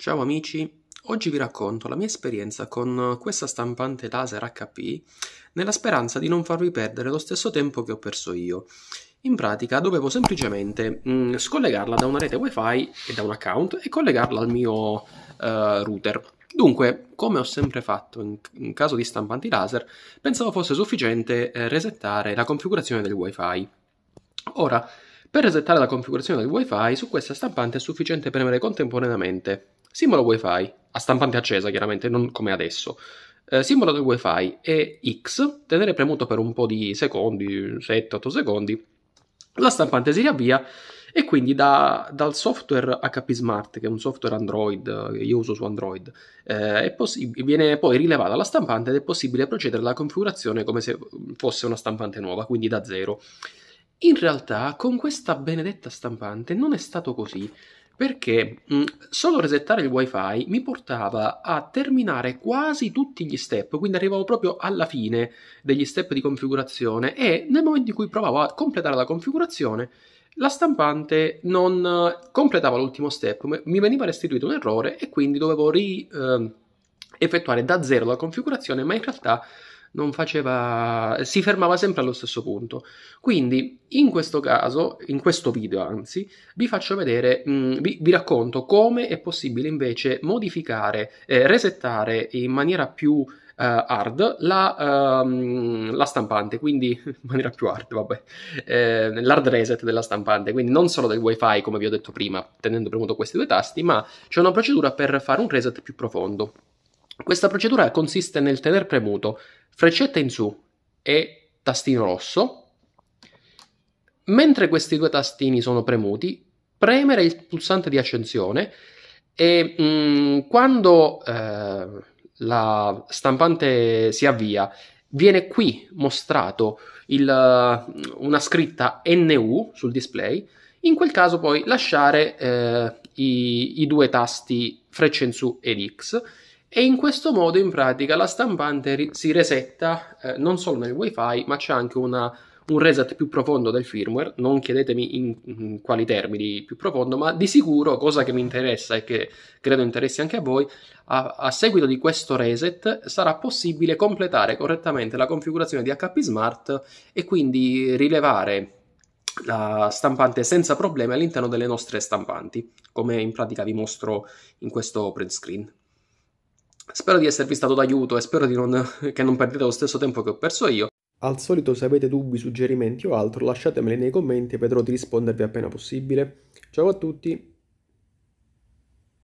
Ciao amici, oggi vi racconto la mia esperienza con questa stampante laser HP nella speranza di non farvi perdere lo stesso tempo che ho perso io. In pratica dovevo semplicemente mh, mm, scollegarla da una rete wifi e da un account e collegarla al mio uh, router. Dunque, come ho sempre fatto in, in, caso di stampanti laser, pensavo fosse sufficiente eh, resettare la configurazione del wifi. Ora, per resettare la configurazione del wifi su questa stampante è sufficiente premere contemporaneamente simbolo wifi a stampante accesa chiaramente, non come adesso. Eh, simbolo del wifi e X, tenere premuto per un po' di secondi, 7-8 secondi, la stampante si riavvia e quindi da, dal software HP Smart, che è un software Android, che eh, io uso su Android, eh, possi- viene poi rilevata la stampante ed è possibile procedere alla configurazione come se fosse una stampante nuova, quindi da zero. In realtà con questa benedetta stampante non è stato così, perché mh, mm, solo resettare il wifi mi portava a terminare quasi tutti gli step, quindi arrivavo proprio alla fine degli step di configurazione e nel momento in cui provavo a completare la configurazione la stampante non eh, completava l'ultimo step, mi veniva restituito un errore e quindi dovevo ri, eh, effettuare da zero la configurazione, ma in realtà non faceva, si fermava sempre allo stesso punto. Quindi, in questo caso, in questo video anzi, vi faccio vedere, mh, mm, vi, vi, racconto come è possibile invece modificare, eh, resettare in maniera più eh, hard la, um, la, stampante, quindi in maniera più hard, vabbè, eh, l'hard reset della stampante, quindi non solo del wifi come vi ho detto prima, tenendo premuto questi due tasti, ma c'è una procedura per fare un reset più profondo. Questa procedura consiste nel tenere premuto freccetta in su e tastino rosso. Mentre questi due tastini sono premuti, premere il pulsante di accensione e mh, mm, quando eh, la stampante si avvia viene qui mostrato il, mm, una scritta NU sul display, in quel caso poi lasciare eh, i, i, due tasti freccia in su ed X e in questo modo in pratica la stampante si resetta eh, non solo nel wifi ma c'è anche una, un reset più profondo del firmware, non chiedetemi in, in, quali termini più profondo, ma di sicuro cosa che mi interessa e che credo interessi anche a voi, a, a seguito di questo reset sarà possibile completare correttamente la configurazione di HP Smart e quindi rilevare la stampante senza problemi all'interno delle nostre stampanti, come in pratica vi mostro in questo print screen. Spero di esservi stato d'aiuto e spero non, che non perdiate lo stesso tempo che ho perso io. Al solito se avete dubbi, suggerimenti o altro lasciatemeli nei commenti e vedrò di rispondervi appena possibile. Ciao a tutti!